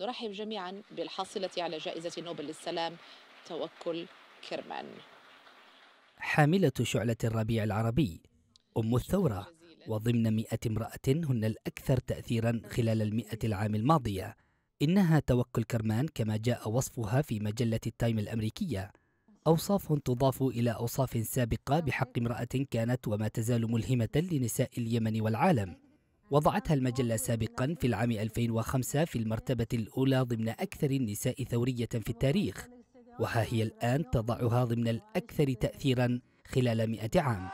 نرحب جميعا بالحاصلة على جائزة نوبل للسلام توكل كرمان حاملة شعلة الربيع العربي أم الثورة وضمن مئة امرأة هن الأكثر تأثيرا خلال المئة العام الماضية إنها توكل كرمان كما جاء وصفها في مجلة التايم الأمريكية أوصاف تضاف إلى أوصاف سابقة بحق امرأة كانت وما تزال ملهمة لنساء اليمن والعالم وضعتها المجلة سابقا في العام 2005 في المرتبة الأولى ضمن أكثر النساء ثورية في التاريخ وها هي الآن تضعها ضمن الأكثر تأثيرا خلال مئة عام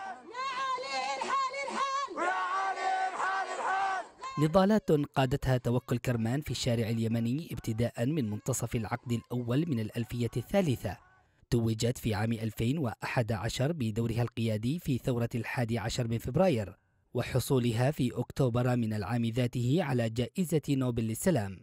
نضالات قادتها توكل كرمان في الشارع اليمني ابتداء من منتصف العقد الأول من الألفية الثالثة توجت في عام 2011 بدورها القيادي في ثورة الحادي عشر من فبراير وحصولها في أكتوبر من العام ذاته على جائزة نوبل للسلام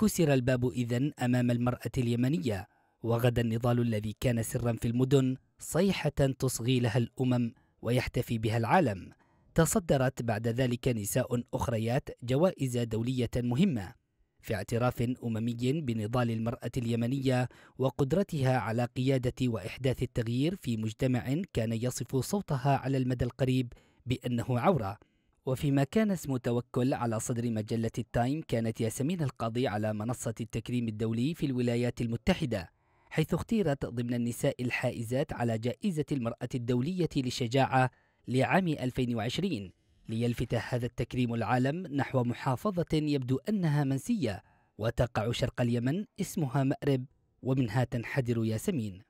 كسر الباب إذن أمام المرأة اليمنية وغدا النضال الذي كان سرا في المدن صيحة تصغي لها الأمم ويحتفي بها العالم تصدرت بعد ذلك نساء أخريات جوائز دولية مهمة في اعتراف أممي بنضال المرأة اليمنية وقدرتها على قيادة وإحداث التغيير في مجتمع كان يصف صوتها على المدى القريب بأنه عورة وفيما كان اسم توكل على صدر مجلة التايم كانت ياسمين القاضي على منصة التكريم الدولي في الولايات المتحدة حيث اختيرت ضمن النساء الحائزات على جائزة المرأة الدولية للشجاعة لعام 2020 ليلفت هذا التكريم العالم نحو محافظة يبدو أنها منسية وتقع شرق اليمن اسمها مأرب ومنها تنحدر ياسمين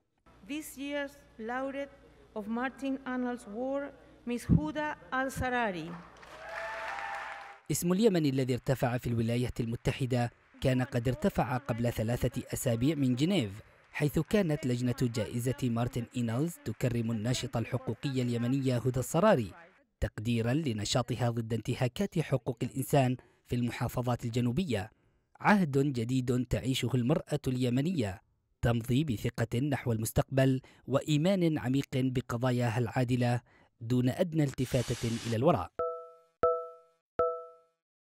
This year's laureate of Martin Arnold's War Miss Huda Al-Sarari. اسم اليمن الذي ارتفع في الولايات المتحدة كان قد ارتفع قبل ثلاثة أسابيع من جنيف حيث كانت لجنة جائزة مارتن إينالز تكرم الناشطة الحقوقية اليمنية هدى الصراري تقديرا لنشاطها ضد انتهاكات حقوق الإنسان في المحافظات الجنوبية عهد جديد تعيشه المرأة اليمنية تمضي بثقة نحو المستقبل وإيمان عميق بقضاياها العادلة دون أدنى التفاتة إلى الوراء